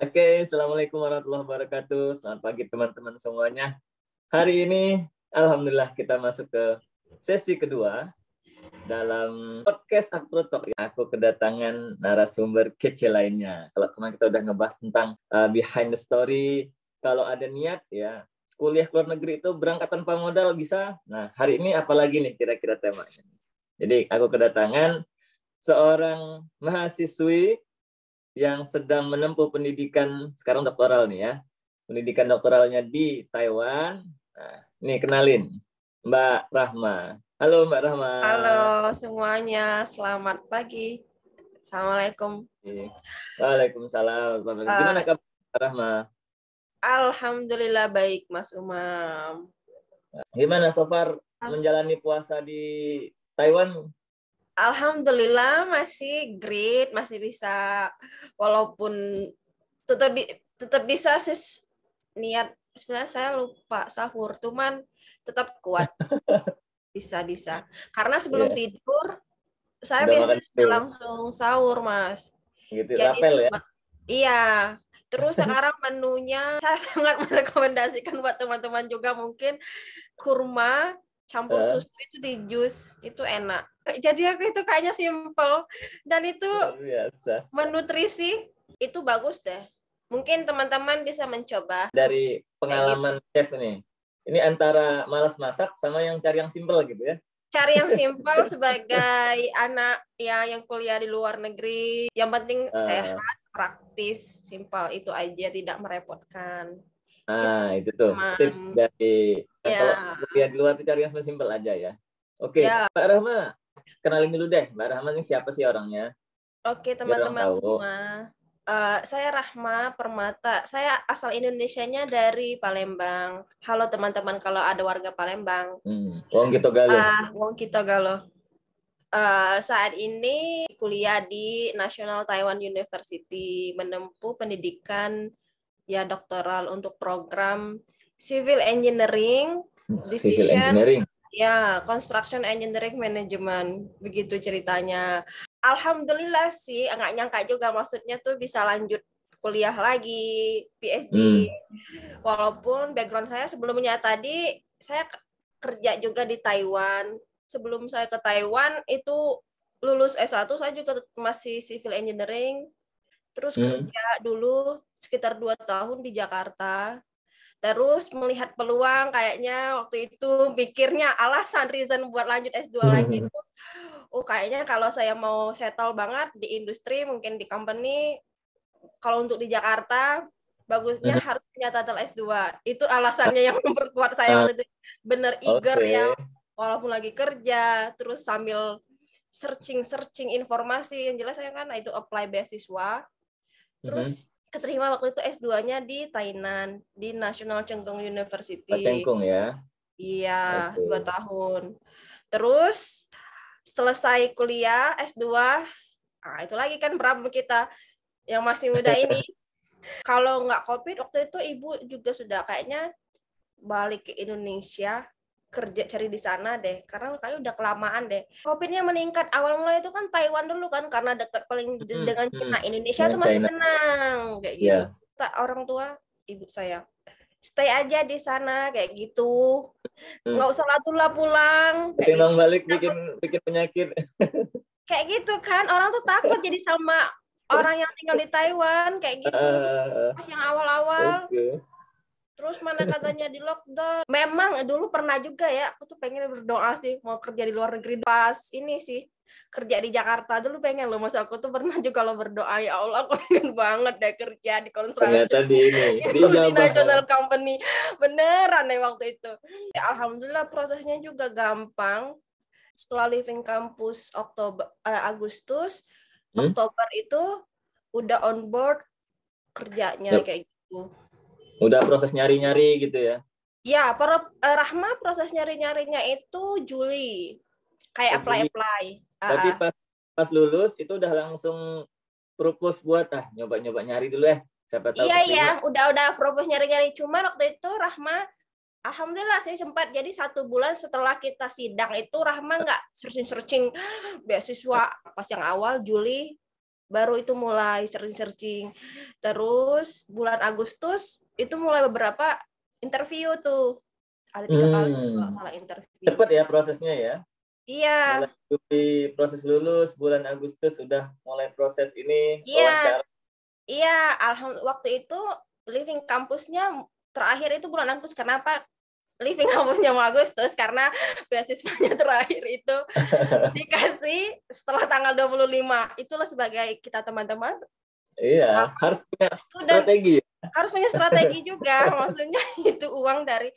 Oke, Assalamualaikum warahmatullahi wabarakatuh. Selamat pagi teman-teman semuanya. Hari ini, Alhamdulillah kita masuk ke sesi kedua dalam podcast Akro Talk. Aku kedatangan narasumber kece lainnya. Kalau kemarin kita udah ngebahas tentang uh, behind the story, kalau ada niat ya kuliah ke luar negeri itu berangkat tanpa modal bisa. Nah, hari ini apalagi nih kira-kira temanya. Jadi aku kedatangan seorang mahasiswi yang sedang menempuh pendidikan sekarang doktoral nih ya, pendidikan doktoralnya di Taiwan. Nah, nih kenalin Mbak Rahma. Halo Mbak Rahma. Halo semuanya, selamat pagi. Assalamualaikum. Waalaikumsalam. Gimana eh, kabar Mbak Rahma? Alhamdulillah baik Mas Umam. Gimana so far menjalani puasa di Taiwan Alhamdulillah masih great, masih bisa walaupun tetap tetap bisa sis niat sebenarnya saya lupa sahur cuman tetap kuat bisa bisa karena sebelum yeah. tidur saya Udah biasanya langsung sahur mas gitu Jadi, rapel ya iya terus sekarang menunya saya sangat merekomendasikan buat teman-teman juga mungkin kurma campur yeah. susu itu di jus itu enak jadi aku itu kayaknya simple dan itu biasa menutrisi itu bagus deh mungkin teman-teman bisa mencoba dari gitu. pengalaman gitu. chef ini ini antara malas masak sama yang cari yang simple gitu ya cari yang simple sebagai anak ya yang kuliah di luar negeri yang penting uh. sehat praktis simple itu aja tidak merepotkan nah iya, itu tuh Cuman, tips dari ya. kalau kuliah di luar itu cari yang simpel aja ya. Oke, okay. ya. Mbak Rahma, kenalin dulu deh. Mbak Rahma ini siapa sih orangnya? Oke, teman-teman semua. Uh, saya Rahma Permata. Saya asal Indonesianya dari Palembang. Halo teman-teman kalau ada warga Palembang. Hmm. Wong Kito gitu Galo. Uh, ah, Wong Kito gitu Galo. Uh, eh, saat ini kuliah di National Taiwan University menempuh pendidikan ya doktoral untuk program civil engineering hmm, civil engineering ya construction engineering management begitu ceritanya alhamdulillah sih nggak nyangka juga maksudnya tuh bisa lanjut kuliah lagi PhD hmm. walaupun background saya sebelumnya tadi saya kerja juga di Taiwan sebelum saya ke Taiwan itu lulus S1 saya juga masih civil engineering terus hmm. kerja dulu sekitar dua tahun di Jakarta terus melihat peluang kayaknya waktu itu pikirnya alasan reason buat lanjut S2 hmm. lagi itu oh kayaknya kalau saya mau settle banget di industri mungkin di company kalau untuk di Jakarta bagusnya hmm. harus punya title S2 itu alasannya yang memperkuat saya uh, bener eager ya walaupun lagi kerja terus sambil searching searching informasi yang jelas saya kan nah itu apply beasiswa Terus mm-hmm. keterima waktu itu S2-nya di Tainan, di National Chenggong University. Oh, Cengkung ya. Iya, okay. dua tahun. Terus selesai kuliah S2, nah itu lagi kan problem kita yang masih muda ini. Kalau nggak COVID waktu itu ibu juga sudah kayaknya balik ke Indonesia kerja cari di sana deh karena kayak udah kelamaan deh covidnya meningkat awal mulai itu kan Taiwan dulu kan karena dekat paling hmm, dengan Cina Indonesia hmm, tuh masih tenang kayak yeah. Gitu. Tak orang tua ibu saya stay aja di sana kayak gitu hmm. nggak usah latula pulang gitu. ketimbang gitu. balik bikin bikin penyakit kayak gitu kan orang tuh takut jadi sama orang yang tinggal di Taiwan kayak gitu uh, pas yang awal-awal okay Terus mana katanya di lockdown. Memang eh, dulu pernah juga ya, aku tuh pengen berdoa sih mau kerja di luar negeri pas ini sih kerja di Jakarta dulu pengen loh masa aku tuh pernah juga loh berdoa ya Allah aku pengen banget deh kerja di konstruksi di ini di, national company beneran ya waktu itu ya, alhamdulillah prosesnya juga gampang setelah living kampus Oktober eh, Agustus hmm? Oktober itu udah on board kerjanya yep. kayak gitu Udah proses nyari-nyari gitu ya? Ya, per, eh, Rahma proses nyari-nyarinya itu Juli. Kayak oh, apply-apply. Tapi uh, pas, pas lulus itu udah langsung propose buat ah nyoba-nyoba nyari dulu ya. Siapa tahu. Iya, iya, udah-udah propose nyari-nyari. cuma waktu itu Rahma Alhamdulillah sih sempat jadi satu bulan setelah kita sidang itu Rahma nggak searching-searching ah, beasiswa pas yang awal Juli baru itu mulai searching-searching terus bulan Agustus itu mulai beberapa interview tuh ada tiga hmm. kali salah interview cepet ya prosesnya ya iya mulai proses lulus bulan Agustus sudah mulai proses ini iya wawancara. iya alhamdulillah waktu itu living kampusnya terakhir itu bulan Agustus kenapa living kampusnya mau Agustus karena beasiswanya terakhir itu dikasih setelah tanggal 25 itulah sebagai kita teman-teman Iya, harus punya strategi. Ya harus punya strategi juga maksudnya itu uang dari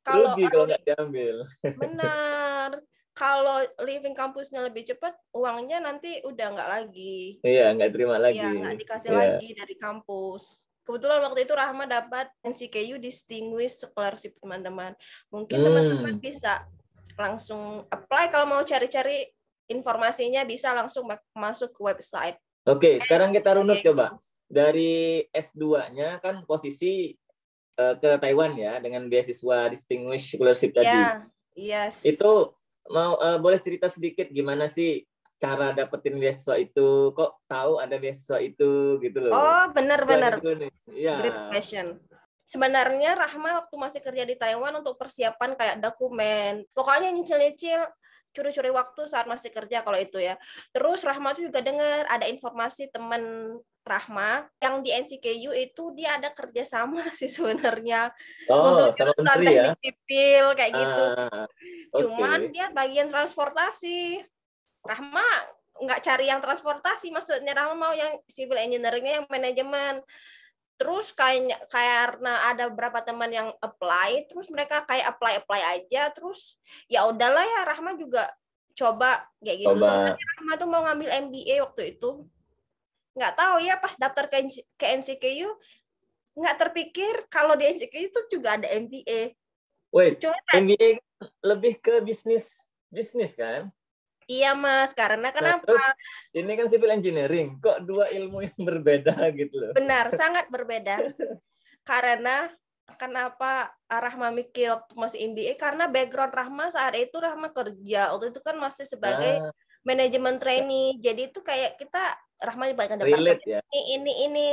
kalau rugi kalau nggak diambil benar kalau living kampusnya lebih cepat uangnya nanti udah nggak lagi iya nggak terima iya, lagi iya nggak dikasih iya. lagi dari kampus kebetulan waktu itu Rahma dapat NCKU Distinguished Scholarship teman-teman mungkin teman hmm. teman-teman bisa langsung apply kalau mau cari-cari informasinya bisa langsung masuk ke website oke okay, sekarang kita runut coba dari S2-nya kan posisi uh, ke Taiwan ya dengan beasiswa distinguished scholarship iya, tadi. Yeah. Yes. Itu mau uh, boleh cerita sedikit gimana sih cara dapetin beasiswa itu? Kok tahu ada beasiswa itu gitu loh. Oh, benar-benar. Iya. Great question. Sebenarnya Rahma waktu masih kerja di Taiwan untuk persiapan kayak dokumen, pokoknya nyicil-nyicil curi-curi waktu saat masih kerja kalau itu ya. Terus Rahma tuh juga dengar ada informasi teman Rahma yang di NCKU itu dia ada kerjasama sih sebenarnya oh, untuk jurusan ya? teknik ya? sipil kayak ah, gitu. Ah, okay. Cuman dia bagian transportasi. Rahma nggak cari yang transportasi maksudnya Rahma mau yang civil engineeringnya yang manajemen terus kayak karena ada beberapa teman yang apply terus mereka kayak apply apply aja terus ya udahlah ya Rahma juga coba kayak gitu coba. soalnya kan Rahma tuh mau ngambil MBA waktu itu nggak tahu ya pas daftar ke ke NCKU nggak terpikir kalau di NCKU itu juga ada MBA. Wait, MBA lebih ke bisnis bisnis kan? Iya mas, karena nah, kenapa? terus, ini kan civil engineering, kok dua ilmu yang berbeda gitu loh. Benar, sangat berbeda. karena kenapa Rahma mikir waktu masih MBA? Karena background Rahma saat itu Rahma kerja, waktu itu kan masih sebagai nah. manajemen trainee. Jadi itu kayak kita Rahma di bagian departemen ya? ini, ini, ini.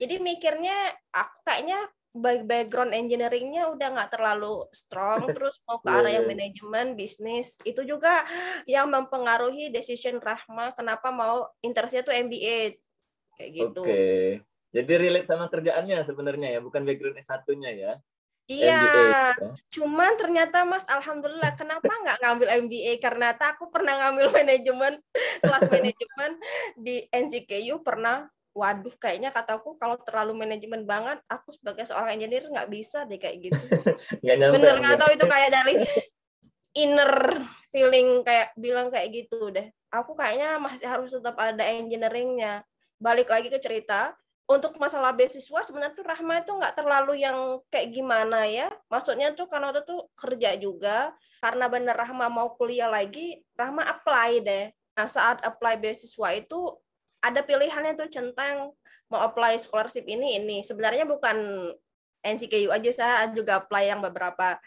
Jadi mikirnya aku kayaknya background engineeringnya udah nggak terlalu strong terus mau ke iya, arah yang iya. manajemen bisnis itu juga yang mempengaruhi decision Rahma kenapa mau interestnya tuh MBA kayak gitu. Oke. Okay. Jadi relate sama kerjaannya sebenarnya ya, bukan background s 1 ya. Iya, MBA. Ya? cuman ternyata Mas, alhamdulillah kenapa nggak ngambil MBA? Karena aku pernah ngambil manajemen, kelas manajemen di NCKU pernah waduh kayaknya kataku kalau terlalu manajemen banget aku sebagai seorang engineer nggak bisa deh kayak gitu gak nyampe, bener nggak tahu itu kayak dari inner feeling kayak bilang kayak gitu deh aku kayaknya masih harus tetap ada engineeringnya balik lagi ke cerita untuk masalah beasiswa sebenarnya tuh Rahma itu nggak terlalu yang kayak gimana ya maksudnya tuh karena waktu tuh kerja juga karena bener Rahma mau kuliah lagi Rahma apply deh nah saat apply beasiswa itu ada pilihannya tuh centang mau apply scholarship ini ini sebenarnya bukan NCKU aja saya juga apply yang beberapa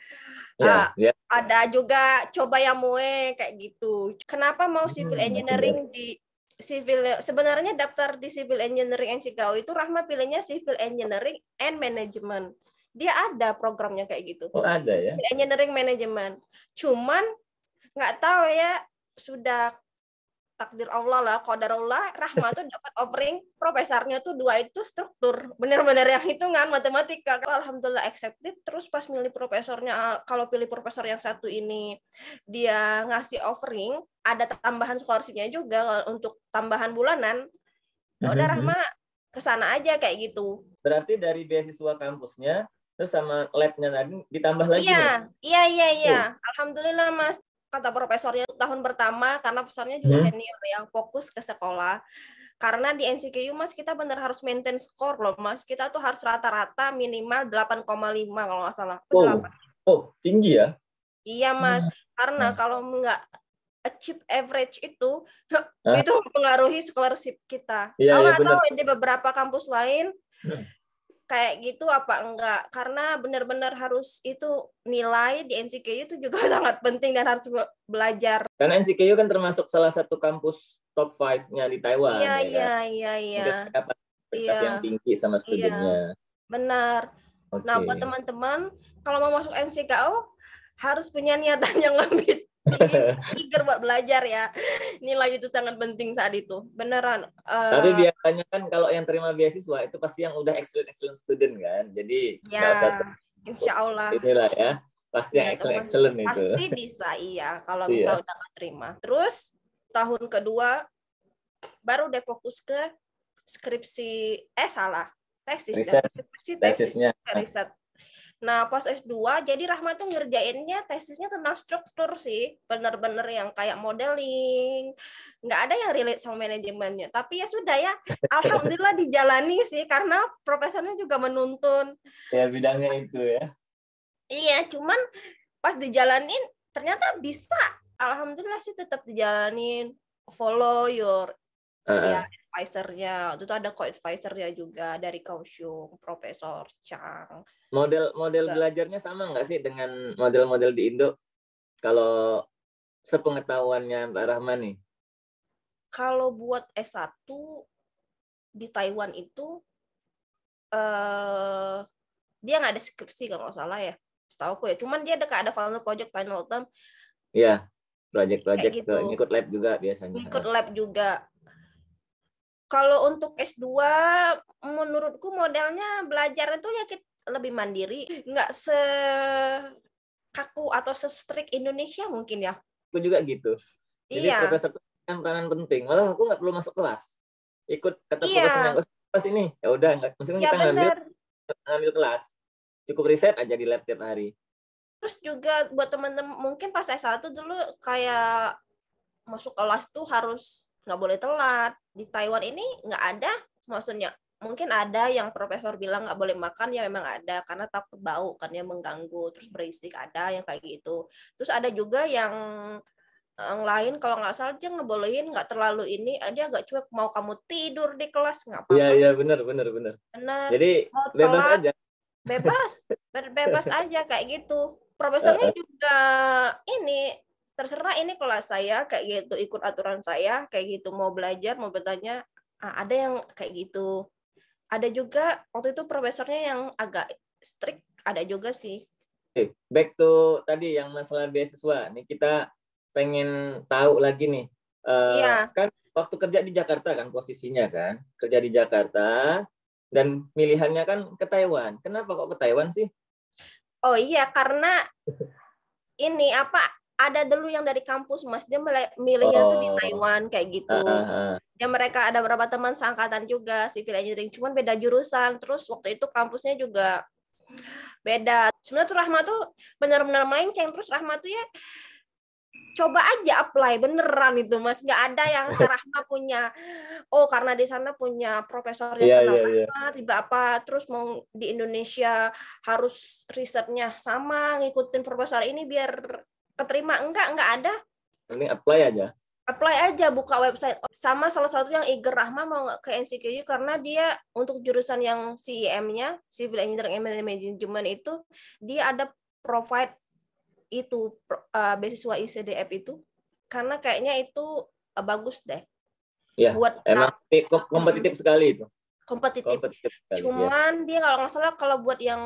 yeah, ya, uh, ya. yeah. ada juga coba yang mue kayak gitu kenapa mau hmm, civil iya, engineering iya. di civil sebenarnya daftar di civil engineering NCKU itu Rahma pilihnya civil engineering and management dia ada programnya kayak gitu oh ada ya civil engineering management cuman nggak tahu ya sudah takdir Allah lah, kodar Allah, Rahma tuh dapat offering profesornya tuh dua itu struktur, bener-bener yang hitungan matematika. Alhamdulillah accepted. Terus pas milih profesornya, eh, kalau pilih profesor yang satu ini dia ngasih offering, ada tambahan skorsinya juga untuk tambahan bulanan. Ya mhm, udah mhm. Rahma kesana aja kayak gitu. Berarti dari beasiswa kampusnya terus sama labnya tadi ditambah lagi iya iya iya iya oh. alhamdulillah mas kata profesornya tahun pertama karena profesornya juga hmm. senior yang fokus ke sekolah karena di NCKU mas kita benar harus maintain skor loh mas kita tuh harus rata-rata minimal 8,5 kalau nggak salah wow. oh tinggi ya iya mas hmm. karena hmm. kalau nggak achieve average itu hmm. itu mempengaruhi scholarship kita. Iya, kalau ya, atau di beberapa kampus lain hmm kayak gitu apa enggak karena benar-benar harus itu nilai di NCKU itu juga sangat penting dan harus belajar karena NCKU kan termasuk salah satu kampus top five nya di Taiwan iya ya kan? iya iya iya iya. yang tinggi sama studinya iya. benar okay. nah buat teman-teman kalau mau masuk NCKU harus punya niatan yang lebih eager buat belajar ya nilai itu sangat penting saat itu beneran uh, tapi biasanya kan kalau yang terima beasiswa itu pasti yang udah excellent excellent student kan jadi ya, usah insya Allah inilah ya pasti ya, yang iya, excellent excellent pasti itu pasti bisa iya kalau iya. udah gak terima terus tahun kedua baru deh fokus ke skripsi eh salah tesis riset. Kan? skripsi tesisnya riset Nah, pas S2, jadi Rahma tuh ngerjainnya tesisnya tentang struktur sih, bener-bener yang kayak modeling, nggak ada yang relate sama manajemennya. Tapi ya sudah ya, Alhamdulillah dijalani sih, karena profesornya juga menuntun. Ya, bidangnya itu ya. Iya, cuman pas dijalanin ternyata bisa. Alhamdulillah sih tetap dijalanin, follow your uh. ya, advisernya waktu itu ada co-advisernya juga dari Kaohsiung Profesor Chang model model juga. belajarnya sama nggak sih dengan model-model di Indo kalau sepengetahuannya Mbak Rahman nih kalau buat S1 di Taiwan itu uh, dia nggak ada skripsi kalau nggak salah ya setahu aku ya cuman dia ada ada final project final term ya project project gitu. ikut lab juga biasanya ikut lab juga kalau untuk S2 menurutku modelnya belajar itu ya kita lebih mandiri, nggak se kaku atau se Indonesia mungkin ya. Aku juga gitu. Jadi iya. profesor kan peranan penting. Malah aku nggak perlu masuk kelas. Ikut kata iya. profesor yang kelas ini. Ya udah, nggak maksudnya ya, kita ngambil, ngambil kelas. Cukup riset aja di lab tiap hari. Terus juga buat teman-teman mungkin pas S1 dulu kayak masuk kelas tuh harus nggak boleh telat. Di Taiwan ini nggak ada, maksudnya mungkin ada yang profesor bilang nggak boleh makan ya memang ada karena takut bau kan ya mengganggu terus berisik ada yang kayak gitu terus ada juga yang yang lain kalau nggak salah dia ngebolehin nggak terlalu ini eh, dia agak cuek mau kamu tidur di kelas nggak apa-apa iya iya benar benar benar benar jadi bebas telat, aja bebas bebas aja kayak gitu profesornya juga ini terserah ini kelas saya kayak gitu ikut aturan saya kayak gitu mau belajar mau bertanya ah, ada yang kayak gitu ada juga waktu itu profesornya yang agak strict ada juga sih okay. back to tadi yang masalah beasiswa nih kita pengen tahu lagi nih uh, iya. kan waktu kerja di Jakarta kan posisinya kan kerja di Jakarta dan pilihannya kan ke Taiwan kenapa kok ke Taiwan sih oh iya karena ini apa ada dulu yang dari kampus mas dia milihnya oh. tuh di oh. Taiwan kayak gitu uh, uh, ya mereka ada beberapa teman seangkatan juga civil engineering cuman beda jurusan terus waktu itu kampusnya juga beda sebenarnya tuh Rahma tuh benar-benar ceng terus Rahma tuh ya coba aja apply beneran itu mas nggak ada yang Rahma punya oh karena di sana punya profesor yang yeah, iya, kenal yeah, Rahma iya. yeah. tiba apa terus mau di Indonesia harus risetnya sama ngikutin profesor ini biar keterima enggak enggak ada ini apply aja apply aja buka website sama salah satu yang Iger Rahma mau ke NCKU karena dia untuk jurusan yang CIM-nya Civil Engineering and Management itu dia ada provide itu uh, beasiswa ICDF itu karena kayaknya itu uh, bagus deh ya, buat emang nah. kompetitif sekali itu kompetitif, kompetitif sekali, cuman yes. dia kalau nggak salah kalau buat yang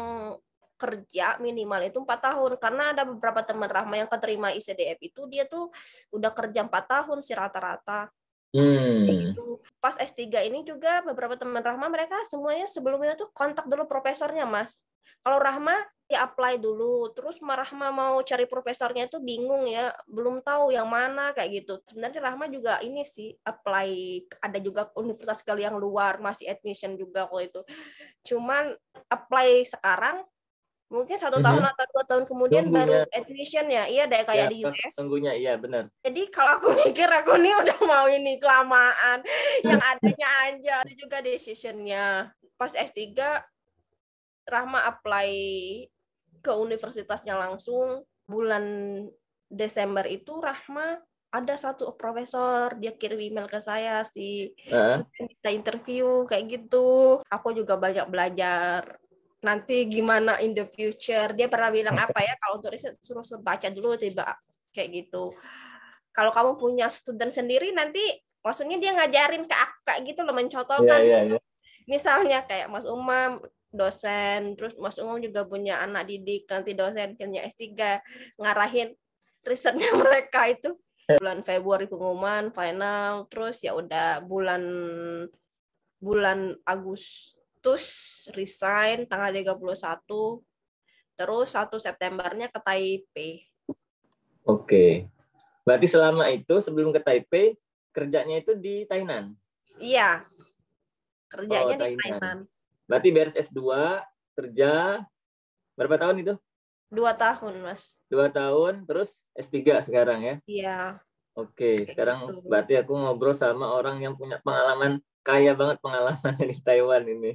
kerja minimal itu empat tahun karena ada beberapa teman Rahma yang keterima ICDF itu dia tuh udah kerja empat tahun sih rata-rata Hmm. Gitu. Pas S3 ini juga beberapa teman Rahma mereka semuanya sebelumnya tuh kontak dulu profesornya, Mas. Kalau Rahma ya apply dulu, terus Rahma mau cari profesornya tuh bingung ya, belum tahu yang mana kayak gitu. Sebenarnya Rahma juga ini sih apply ada juga universitas kali yang luar masih admission juga kalau itu. Cuman apply sekarang mungkin satu mm-hmm. tahun atau dua tahun kemudian Tunggunya. baru ya. admission ya iya deh kayak ya, di US tunggunya iya benar jadi kalau aku mikir aku nih udah mau ini kelamaan yang adanya aja itu juga decisionnya pas S3 Rahma apply ke universitasnya langsung bulan Desember itu Rahma ada satu profesor dia kirim email ke saya sih uh. kita interview kayak gitu aku juga banyak belajar nanti gimana in the future dia pernah bilang apa ya kalau untuk riset suruh baca dulu tiba kayak gitu kalau kamu punya student sendiri nanti maksudnya dia ngajarin ke aku kayak gitu loh mencontohkan yeah, yeah, yeah. misalnya kayak Mas Umam dosen terus Mas Umam juga punya anak didik nanti dosen punya S3 ngarahin risetnya mereka itu bulan Februari pengumuman final terus ya udah bulan bulan Agus putus resign tanggal 31 terus 1 Septembernya ke Taipei. Oke. Berarti selama itu sebelum ke Taipei kerjanya itu di Tainan. Iya. Kerjanya oh, di Tainan. Tainan. Berarti beres S2 kerja berapa tahun itu? Dua tahun, Mas. Dua tahun, terus S3 sekarang ya? Iya. Oke, Oke sekarang gitu. berarti aku ngobrol sama orang yang punya pengalaman kaya banget pengalaman di Taiwan ini.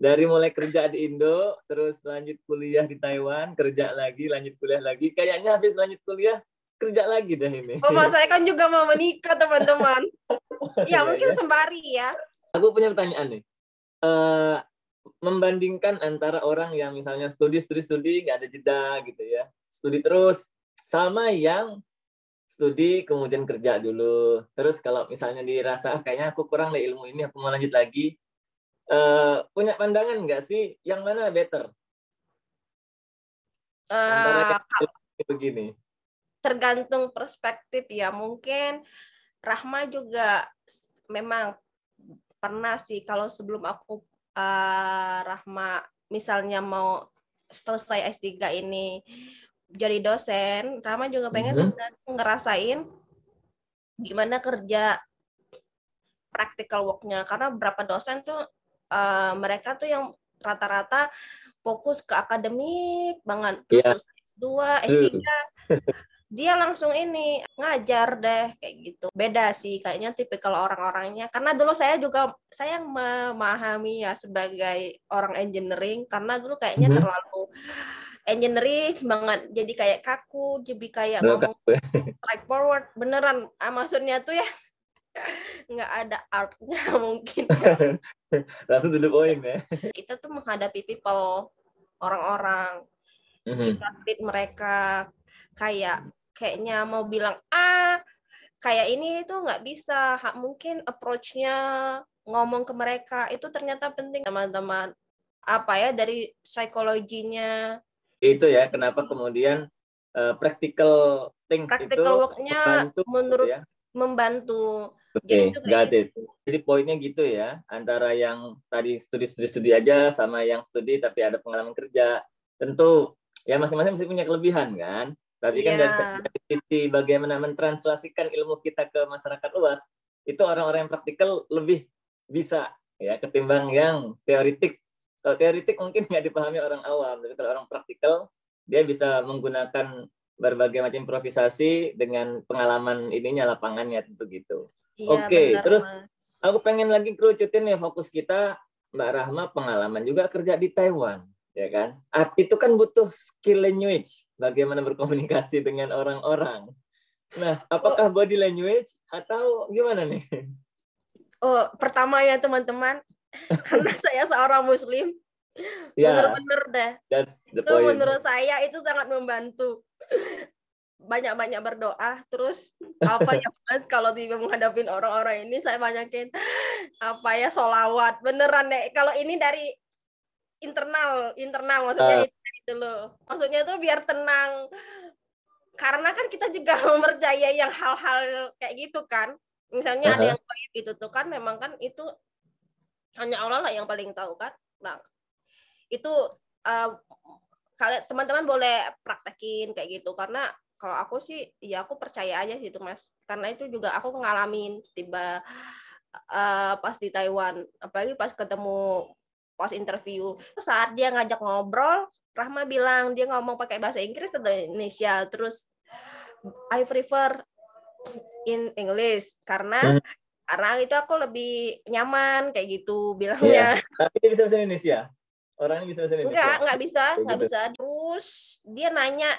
Dari mulai kerja di Indo, terus lanjut kuliah di Taiwan, kerja lagi, lanjut kuliah lagi. Kayaknya habis lanjut kuliah, kerja lagi dah ini. Oh, mas, saya kan juga mau menikah, teman-teman. ya, mungkin iya, iya. sembari ya. Aku punya pertanyaan nih. Uh, membandingkan antara orang yang misalnya studi, studi, studi, nggak ada jeda gitu ya. Studi terus, sama yang studi kemudian kerja dulu terus kalau misalnya dirasa ah, kayaknya aku kurang dari ilmu ini aku mau lanjut lagi uh, punya pandangan nggak sih yang mana better uh, begini tergantung perspektif ya mungkin Rahma juga memang pernah sih kalau sebelum aku uh, Rahma misalnya mau selesai S3 ini jadi dosen Rama juga pengen mm -hmm. sebenarnya ngerasain gimana kerja practical worknya karena beberapa dosen tuh uh, mereka tuh yang rata-rata fokus ke akademik banget yeah. S2, S3 dia langsung ini ngajar deh kayak gitu beda sih kayaknya tipikal orang-orangnya karena dulu saya juga saya yang memahami ya sebagai orang engineering karena dulu kayaknya mm -hmm. terlalu engineering banget jadi kayak kaku jadi kayak ngomong ya? like forward beneran ah, maksudnya tuh ya nggak ada artnya mungkin langsung to poin ya kita tuh menghadapi people orang-orang mm-hmm. kita treat mereka kayak kayaknya mau bilang ah kayak ini itu nggak bisa mungkin approachnya ngomong ke mereka itu ternyata penting teman-teman apa ya dari psikologinya itu ya kenapa kemudian uh, practical things itu membantu gitu menurut ya. membantu Oke, okay, it. Gitu. Jadi poinnya gitu ya, antara yang tadi studi-studi-studi aja sama yang studi tapi ada pengalaman kerja. Tentu ya masing-masing mesti punya kelebihan kan. Tapi yeah. kan iya. dari, dari sisi bagaimana mentranslasikan ilmu kita ke masyarakat luas, itu orang-orang yang praktikal lebih bisa ya ketimbang yang teoritik kalau teoretik mungkin nggak dipahami orang awam, tapi kalau orang praktikal dia bisa menggunakan berbagai macam improvisasi dengan pengalaman ininya lapangannya tentu gitu. Ya, Oke, okay. terus mas. aku pengen lagi kerucutin ya fokus kita Mbak Rahma pengalaman juga kerja di Taiwan, ya kan? Itu kan butuh skill language, bagaimana berkomunikasi dengan orang-orang. Nah, apakah oh. body language atau gimana nih? Oh, pertama ya teman-teman, karena saya seorang muslim yeah, bener-bener deh itu menurut saya itu sangat membantu banyak-banyak berdoa terus apa ya kalau di menghadapi orang-orang ini saya banyakin apa ya solawat beneran deh kalau ini dari internal internal maksudnya uh. itu, itu loh maksudnya itu biar tenang karena kan kita juga mempercayai yang hal-hal kayak gitu kan misalnya uh -huh. ada uh-huh. yang kayak itu tuh kan memang kan itu hanya Allah lah yang paling tahu kan nah itu uh, teman-teman boleh praktekin kayak gitu karena kalau aku sih ya aku percaya aja sih itu mas karena itu juga aku ngalamin tiba uh, pas di Taiwan apalagi pas ketemu pas interview saat dia ngajak ngobrol Rahma bilang dia ngomong pakai bahasa Inggris atau Indonesia terus I prefer in English karena hmm orang itu aku lebih nyaman kayak gitu bilangnya. Iya. Tapi dia bisa bahasa Indonesia. Orangnya bisa bahasa Indonesia. Enggak, enggak bisa, enggak gitu. bisa. Terus dia nanya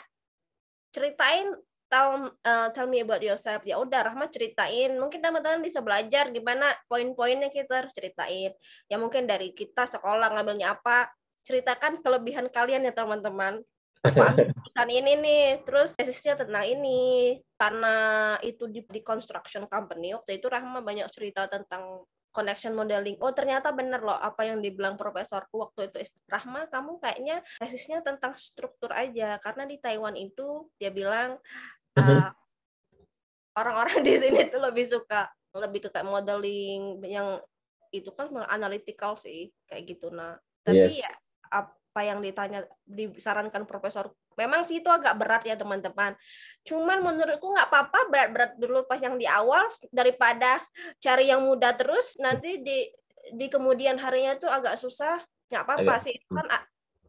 ceritain tell uh, tell me about yourself ya udah Rahma ceritain mungkin teman-teman bisa belajar gimana poin-poinnya kita harus ceritain ya mungkin dari kita sekolah ngambilnya apa ceritakan kelebihan kalian ya teman-teman urusan ini nih terus tesisnya tentang ini karena itu di, di construction company waktu itu Rahma banyak cerita tentang connection modeling. Oh, ternyata bener loh apa yang dibilang profesorku waktu itu. Rahma, kamu kayaknya tesisnya tentang struktur aja. Karena di Taiwan itu dia bilang uh, orang-orang di sini tuh lebih suka lebih ke kayak modeling yang itu kan analytical sih kayak gitu nah. Tapi yes. ya apa yang ditanya disarankan profesor memang sih itu agak berat ya teman-teman cuman menurutku nggak apa-apa berat-berat dulu pas yang di awal daripada cari yang mudah terus nanti di di kemudian harinya tuh agak susah nggak apa-apa sih kan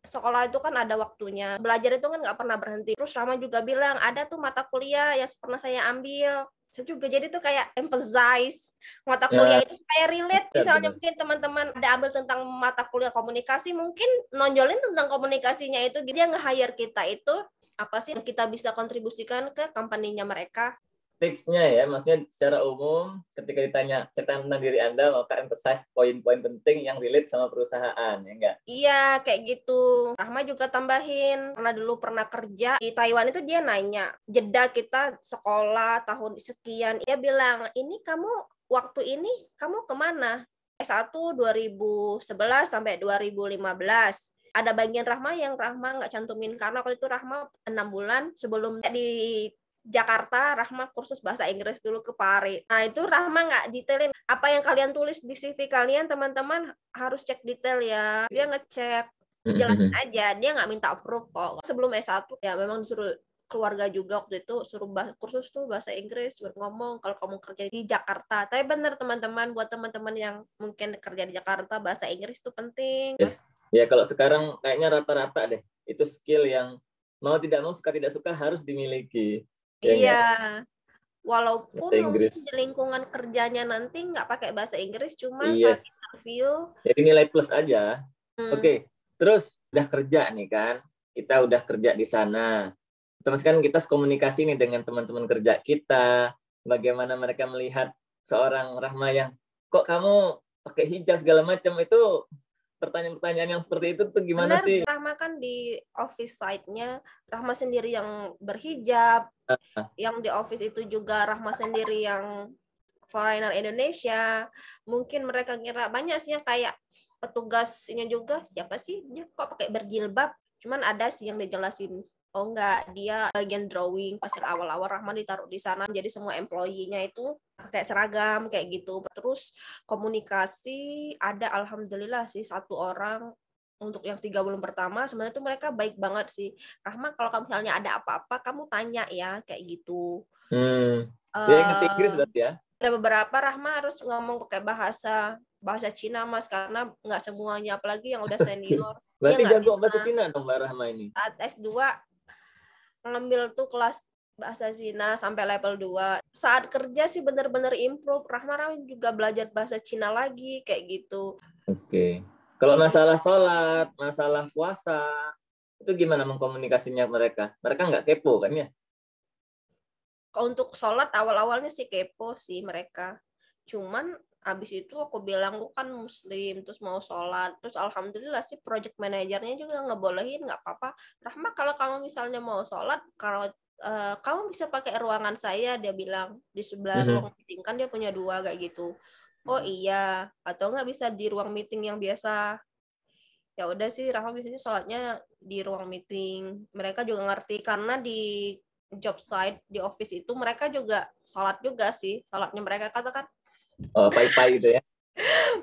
sekolah itu kan ada waktunya belajar itu kan nggak pernah berhenti terus Rama juga bilang ada tuh mata kuliah yang pernah saya ambil saya juga jadi tuh kayak emphasize mata ya. kuliah ya. itu supaya relate iya, misalnya ya, mungkin teman-teman ada ambil tentang mata kuliah komunikasi mungkin nonjolin tentang komunikasinya itu dia nge-hire kita itu apa sih yang kita bisa kontribusikan ke kampanyenya mereka tipsnya ya, maksudnya secara umum ketika ditanya cerita tentang diri Anda, maka emphasize poin-poin penting yang relate sama perusahaan, ya enggak? Iya, kayak gitu. Rahma juga tambahin, karena dulu pernah kerja di Taiwan itu dia nanya, jeda kita sekolah tahun sekian. Dia bilang, ini kamu waktu ini kamu kemana? S1 2011 sampai 2015 ada bagian Rahma yang Rahma nggak cantumin karena waktu itu Rahma enam bulan sebelum di Jakarta, Rahma kursus bahasa Inggris dulu ke Paris. Nah itu Rahma nggak detailin apa yang kalian tulis di CV kalian, teman-teman harus cek detail ya. Dia ngecek, jelasin aja. Dia nggak minta proof kok. Sebelum S1 ya memang disuruh keluarga juga waktu itu suruh bahas, kursus tuh bahasa Inggris buat ngomong kalau kamu kerja di Jakarta. Tapi bener teman-teman buat teman-teman yang mungkin kerja di Jakarta bahasa Inggris tuh penting. Yes. Ya kalau sekarang kayaknya rata-rata deh itu skill yang mau tidak mau suka tidak suka harus dimiliki iya. iya. Walaupun Inggris. mungkin lingkungan kerjanya nanti nggak pakai bahasa Inggris, cuma yes. Iya. saat interview. Jadi nilai plus aja. Hmm. Oke, okay. terus udah kerja nih kan, kita udah kerja di sana. Terus kan kita komunikasi nih dengan teman-teman kerja kita, bagaimana mereka melihat seorang Rahma yang kok kamu pakai hijab segala macam itu pertanyaan-pertanyaan yang seperti itu tuh gimana Benar, sih? Rahma kan di office side nya Rahma sendiri yang berhijab, uh. yang di office itu juga Rahma sendiri yang foreigner Indonesia. Mungkin mereka kira banyak sih yang kayak petugasnya juga siapa sih dia kok pakai berjilbab. Cuman ada sih yang dijelasin oh enggak dia bagian drawing pas awal-awal Rahman ditaruh di sana jadi semua employee-nya itu kayak seragam kayak gitu terus komunikasi ada alhamdulillah sih satu orang untuk yang tiga bulan pertama sebenarnya tuh mereka baik banget sih Rahma kalau kamu misalnya ada apa-apa kamu tanya ya kayak gitu hmm. dia ngerti eh, Inggris berarti ya ada beberapa Rahma harus ngomong pakai bahasa bahasa Cina mas karena nggak semuanya apalagi yang udah senior. Berarti jago bahasa Cina dong Mbak Rahma ini. Saat S2 ngambil tuh kelas bahasa Cina sampai level 2. Saat kerja sih benar-benar improve. Rahma Rahma juga belajar bahasa Cina lagi kayak gitu. Oke. Okay. Kalau masalah sholat, masalah puasa, itu gimana mengkomunikasinya mereka? Mereka nggak kepo kan ya? Untuk sholat awal-awalnya sih kepo sih mereka. Cuman abis itu aku bilang lu kan muslim terus mau sholat terus alhamdulillah sih project manajernya juga ngebolehin nggak apa-apa Rahma kalau kamu misalnya mau sholat kalau uh, kamu bisa pakai ruangan saya dia bilang di sebelah mm -hmm. ruang meeting kan dia punya dua kayak gitu oh mhm. iya atau nggak bisa di ruang meeting yang biasa ya udah sih Rahma biasanya sholatnya di ruang meeting mereka juga ngerti karena di job site di office itu mereka juga sholat juga sih sholatnya mereka katakan oh, pai pai itu ya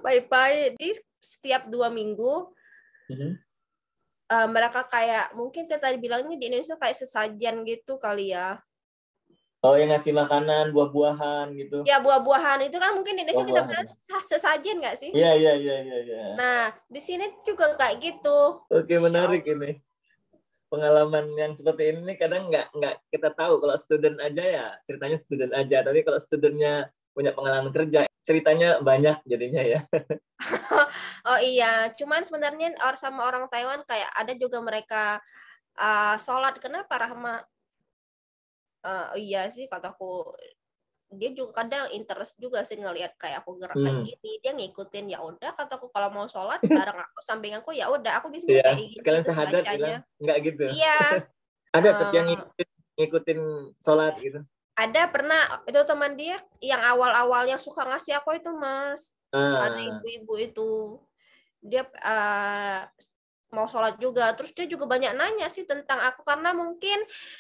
pai pai di setiap dua minggu mm-hmm. uh, mereka kayak mungkin kita tadi bilangnya di Indonesia kayak sesajen gitu kali ya Oh yang ngasih makanan buah-buahan gitu. Ya buah-buahan itu kan mungkin di Indonesia kita pernah sesajen nggak sih? Iya iya iya iya. Ya. Nah di sini juga kayak gitu. Oke menarik so. ini pengalaman yang seperti ini kadang nggak nggak kita tahu kalau student aja ya ceritanya student aja tapi kalau studentnya punya pengalaman kerja ceritanya banyak jadinya ya oh iya cuman sebenarnya orang sama orang Taiwan kayak ada juga mereka uh, sholat kenapa Rahma uh, iya sih kataku dia juga kadang interest juga sih ngelihat kayak aku gerak hmm. gini dia ngikutin ya udah kataku kalau mau sholat bareng aku samping aku ya udah aku bisa yeah. kayak gitu sekalian sehadat bilang nggak gitu iya ada tapi yang eh. ngikutin, ngikutin sholat gitu ada pernah itu teman dia yang awal awal yang suka ngasih aku itu mas uh. ada ibu-ibu itu dia uh, mau sholat juga terus dia juga banyak nanya sih tentang aku karena mungkin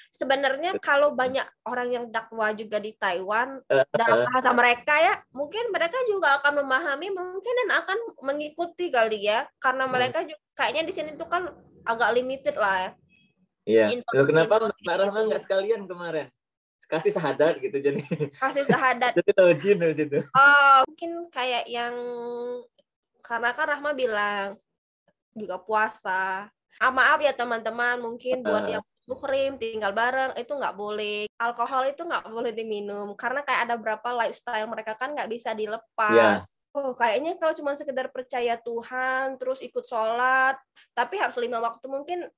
sebenarnya kalau banyak orang yang dakwah juga di Taiwan uh. dalam bahasa mereka ya mungkin mereka juga akan memahami mungkin dan akan mengikuti kali ya karena hmm. mereka juga kayaknya di sini tuh kan agak limited lah ya. Iya. kenapa Mbak Rahma nggak gitu. sekalian kemarin? kasih sahadat gitu jadi kasih sahadat jadi login di situ oh mungkin kayak yang karena kan Rahma bilang juga puasa ah maaf ya teman-teman mungkin buat uh. yang muhrim tinggal bareng itu nggak boleh alkohol itu nggak boleh diminum karena kayak ada berapa lifestyle mereka kan nggak bisa dilepas yeah. Oh, kayaknya kalau cuma sekedar percaya Tuhan, terus ikut sholat, tapi harus lima waktu mungkin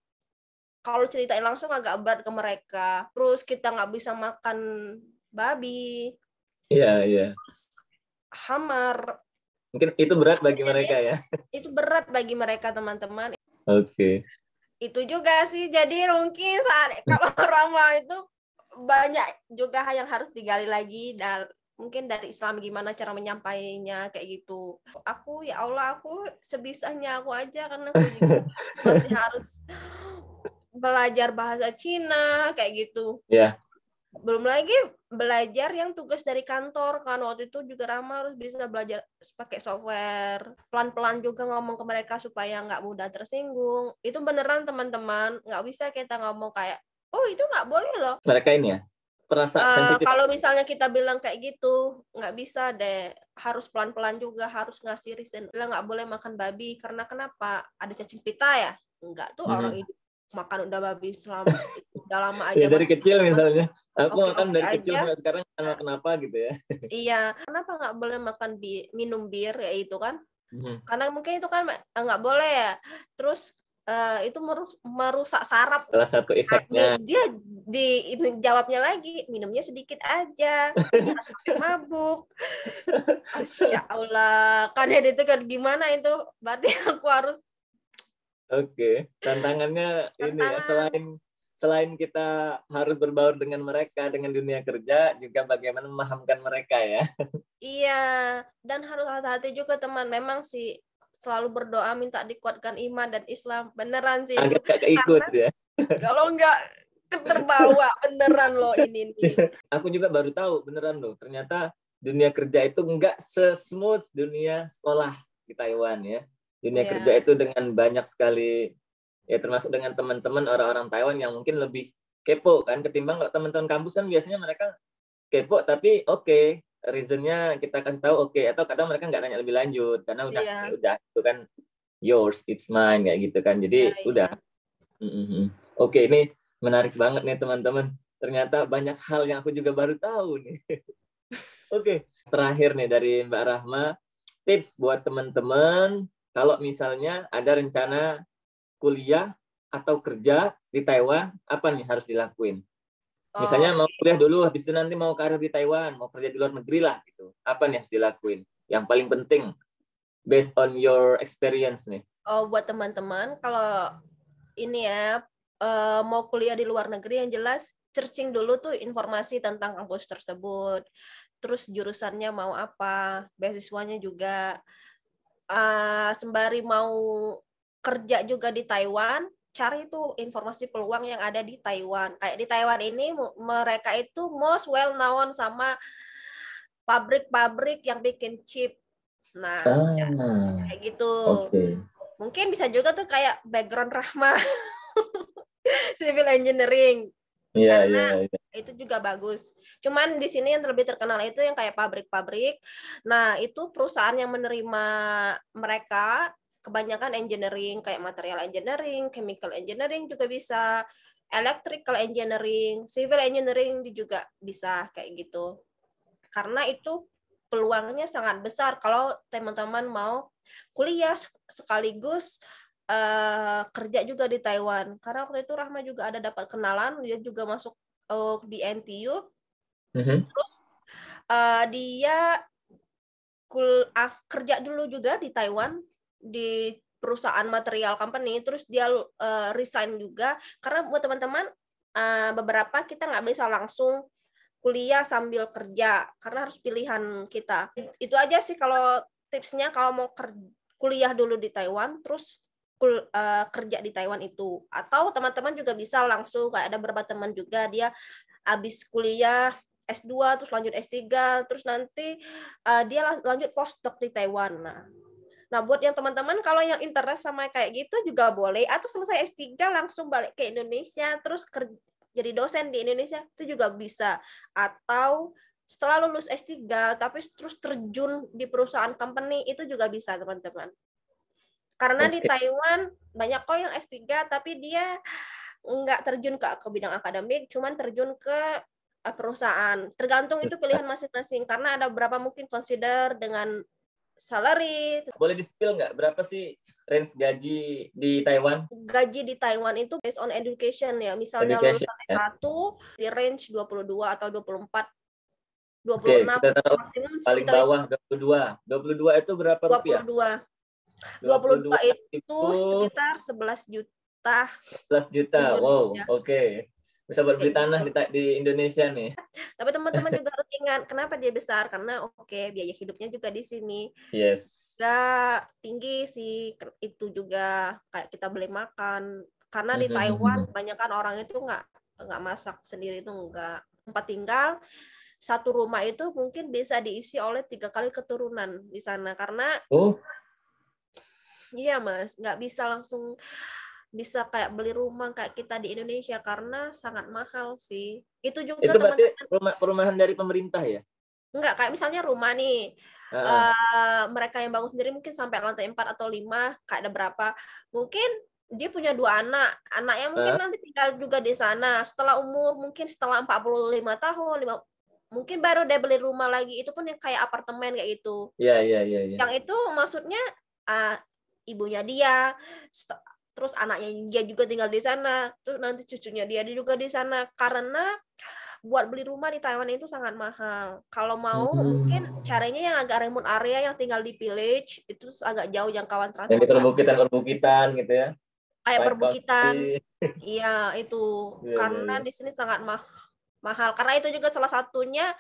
kalau ceritain langsung agak berat ke mereka terus kita nggak bisa makan babi iya yeah, iya yeah. hamar mungkin itu berat bagi iya, mereka ya iya. itu berat bagi mereka teman-teman oke okay. itu juga sih jadi mungkin saat kalau orang mau itu banyak juga yang harus digali lagi dan mungkin dari Islam gimana cara menyampainya kayak gitu aku ya Allah aku sebisanya aku aja karena aku juga masih harus belajar bahasa Cina kayak gitu. Iya. Yeah. Belum lagi belajar yang tugas dari kantor kan waktu itu juga Rama harus bisa belajar pakai software pelan-pelan juga ngomong ke mereka supaya nggak mudah tersinggung itu beneran teman-teman nggak bisa kita ngomong kayak oh itu nggak boleh loh mereka ini ya perasaan uh, eh, sensitif kalau misalnya kita bilang kayak gitu nggak bisa deh harus pelan-pelan juga harus ngasih reason bilang nggak boleh makan babi karena kenapa ada cacing pita ya nggak tuh mm -hmm. orang itu makan udah babi selama udah lama ya, aja. Ya, dari kecil misalnya. Aku makan dari aja. kecil sampai sekarang karena kenapa gitu ya. iya, kenapa nggak boleh makan bi minum bir ya itu kan? Hmm. Karena mungkin itu kan eh, nggak boleh ya. Terus uh, itu merusak saraf. Salah satu nah, efeknya. Dia di ini, jawabnya lagi minumnya sedikit aja, mabuk. Masya Allah, kan ya itu kan gimana itu? Berarti aku harus Oke, tantangannya ini ya, selain selain kita harus berbaur dengan mereka dengan dunia kerja juga bagaimana memahamkan mereka ya iya dan harus hati-hati juga teman memang sih selalu berdoa minta dikuatkan iman dan Islam beneran sih agak gak ikut ya kalau enggak keterbawa, beneran loh ini nih aku juga baru tahu beneran loh ternyata dunia kerja itu enggak sesmooth dunia sekolah di Taiwan ya dunia yeah. kerja itu dengan banyak sekali ya termasuk dengan teman-teman orang-orang Taiwan yang mungkin lebih kepo kan ketimbang kalau teman-teman kampus kan biasanya mereka kepo tapi oke okay, reasonnya kita kasih tahu oke okay. atau kadang mereka nggak nanya lebih lanjut karena udah yeah. Ya udah itu kan yours it's mine kayak gitu kan jadi yeah, iya. udah mm -hmm. oke okay, ini menarik banget nih teman-teman ternyata banyak hal yang aku juga baru tahu nih oke okay. terakhir nih dari Mbak Rahma tips buat teman-teman kalau misalnya ada rencana kuliah atau kerja di Taiwan, apa nih harus dilakuin? Oh. Misalnya mau kuliah dulu, habis itu nanti mau karir di Taiwan, mau kerja di luar negeri lah gitu. Apa nih harus dilakuin? Yang paling penting based on your experience nih. Oh, buat teman-teman kalau ini ya eh, mau kuliah di luar negeri yang jelas searching dulu tuh informasi tentang kampus tersebut. Terus jurusannya mau apa, beasiswanya juga uh, sembari mau kerja juga di Taiwan cari tuh informasi peluang yang ada di Taiwan kayak di Taiwan ini mereka itu most well known sama pabrik-pabrik yang bikin chip nah ah, kayak gitu okay. mungkin bisa juga tuh kayak background Rahma civil engineering yeah, karena yeah, yeah itu juga bagus. Cuman di sini yang terlebih terkenal itu yang kayak pabrik-pabrik. Nah, itu perusahaan yang menerima mereka kebanyakan engineering kayak material engineering, chemical engineering juga bisa, electrical engineering, civil engineering juga bisa kayak gitu. Karena itu peluangnya sangat besar kalau teman-teman mau kuliah sekaligus uh, kerja juga di Taiwan. Karena waktu itu Rahma juga ada dapat kenalan, dia juga masuk oh, di NTU mm-hmm. terus uh, dia kul uh, kerja dulu juga di Taiwan di perusahaan material company terus dia uh, resign juga karena buat teman-teman uh, beberapa kita nggak bisa langsung kuliah sambil kerja karena harus pilihan kita itu aja sih kalau tipsnya kalau mau kuliah dulu di Taiwan terus kul, uh, kerja di Taiwan itu atau teman-teman juga bisa langsung kayak ada beberapa teman juga dia habis kuliah S2 terus lanjut S3 terus nanti uh, dia lanjut postdoc di Taiwan nah Nah, buat yang teman-teman kalau yang interest sama kayak gitu juga boleh atau selesai S3 langsung balik ke Indonesia terus kerja, jadi dosen di Indonesia itu juga bisa atau setelah lulus S3 tapi terus terjun di perusahaan company itu juga bisa, teman-teman. Karena okay. di Taiwan banyak kok yang S3 tapi dia nggak terjun ke ke bidang akademik, cuman terjun ke eh, perusahaan. Tergantung itu pilihan masing-masing karena ada berapa mungkin consider dengan salary. Boleh di-spill nggak berapa sih range gaji di Taiwan? Gaji di Taiwan itu based on education ya. Misalnya lulusan S1 ya. di range 22 atau 24 26 okay, kita tahu maksimum paling dua. bawah 22. 22 itu berapa 22. rupiah? 22, dua itu sekitar 11 juta. 11 juta. Iya, wow, iya. oke. Okay. Bisa berbeli tanah di, di Indonesia nih. Tapi teman-teman juga harus ingat kenapa dia besar karena oke okay, biaya hidupnya juga di sini. Yes. Gak tinggi sih itu juga kayak kita beli makan karena di mhm, mhm, Taiwan mhm. banyak kan orang itu nggak nggak masak sendiri itu nggak tempat tinggal satu rumah itu mungkin bisa diisi oleh tiga kali keturunan di sana karena oh Iya mas, nggak bisa langsung bisa kayak beli rumah kayak kita di Indonesia karena sangat mahal sih. Itu juga itu berarti rumah, perumahan dari pemerintah ya? Enggak, kayak misalnya rumah nih. Uh, -huh. uh, mereka yang bangun sendiri mungkin sampai lantai 4 atau 5, kayak ada berapa. Mungkin dia punya dua anak. Anaknya mungkin uh. -huh. nanti tinggal juga di sana. Setelah umur mungkin setelah 45 tahun, 5, mungkin baru dia beli rumah lagi itu pun yang kayak apartemen kayak gitu. Iya, iya, iya, iya. Yang itu maksudnya uh, ibunya dia terus anaknya dia juga tinggal di sana terus nanti cucunya dia juga di sana karena buat beli rumah di Taiwan itu sangat mahal. Kalau mau hmm. mungkin caranya yang agak remote area yang tinggal di village itu agak jauh jangkauan transportasi. Yang perbukitan perbukitan gitu ya. Kayak perbukitan. Iya, itu. Yeah, iya, Karena yeah. di sini sangat ma mahal. Karena itu juga salah satunya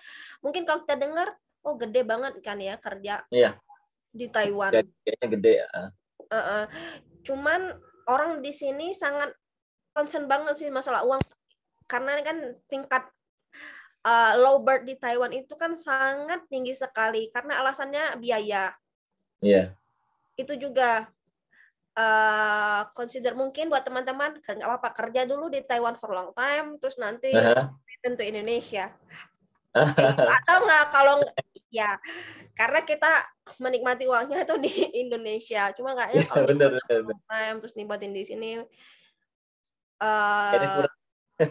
mungkin kalau kita dengar oh gede banget kan ya kerja. Yeah. Di Taiwan. Kayaknya gede ya uh, uh, cuman orang di sini sangat concern banget sih masalah uang karena kan tingkat uh, low birth di Taiwan itu kan sangat tinggi sekali karena alasannya biaya. Iya. Yeah. Itu juga uh, consider mungkin buat teman-teman nggak apa-apa kerja dulu di Taiwan for long time terus nanti uh -huh. tentu Indonesia. atau nggak kalau ya karena kita menikmati uangnya itu di Indonesia cuma kayaknya iya, kalau ya, bener, bener. Time, terus nimbatin di sini uh,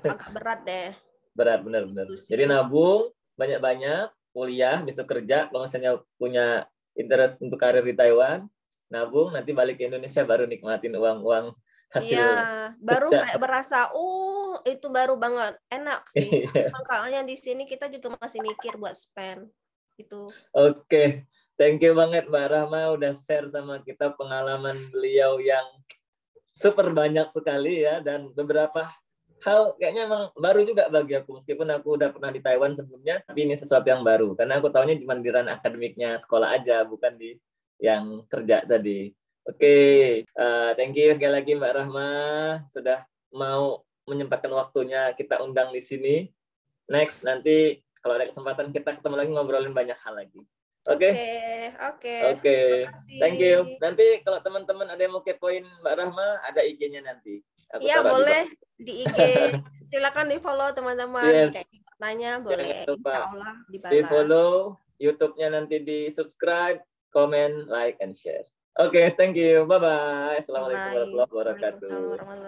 agak berat deh berat bener benar gitu jadi nabung banyak banyak kuliah bisa kerja kalau misalnya punya interest untuk karir di Taiwan nabung nanti balik ke Indonesia baru nikmatin uang uang hasil iya baru kayak berasa uh itu baru banget enak sih iya. makanya di sini kita juga masih mikir buat spend gitu. Oke, okay. thank you banget Mbak Rahma udah share sama kita pengalaman beliau yang super banyak sekali ya dan beberapa hal kayaknya emang baru juga bagi aku meskipun aku udah pernah di Taiwan sebelumnya tapi ini sesuatu yang baru karena aku tahunya cuma di ran akademiknya sekolah aja bukan di yang kerja tadi. Oke, okay. uh, eh, thank you sekali lagi Mbak Rahma sudah mau menyempatkan waktunya kita undang di sini. Next nanti kalau ada kesempatan kita ketemu lagi ngobrolin banyak hal lagi. Oke. Oke. Oke. Thank you. Nanti kalau teman-teman ada yang mau kepoin Mbak Rahma, ada IG-nya nanti. Iya boleh di, di IG. Silakan di follow teman-teman. Yes. Nanya boleh. Insyaallah Di follow YouTube-nya nanti di subscribe, comment, like, and share. Oke, okay, thank you. Bye-bye. Assalamualaikum warahmatullahi wabarakatuh.